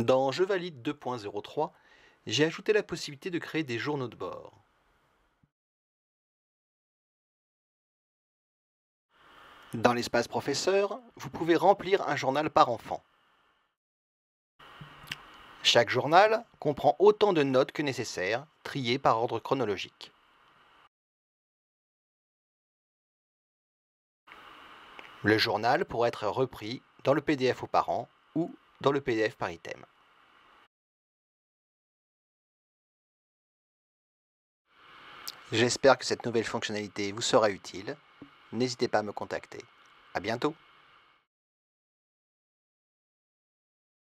Dans Je valide 2.03, j'ai ajouté la possibilité de créer des journaux de bord. Dans l'espace professeur, vous pouvez remplir un journal par enfant. Chaque journal comprend autant de notes que nécessaire, triées par ordre chronologique. Le journal pourrait être repris dans le PDF aux parents ou dans le PDF par item. J'espère que cette nouvelle fonctionnalité vous sera utile. N'hésitez pas à me contacter. À bientôt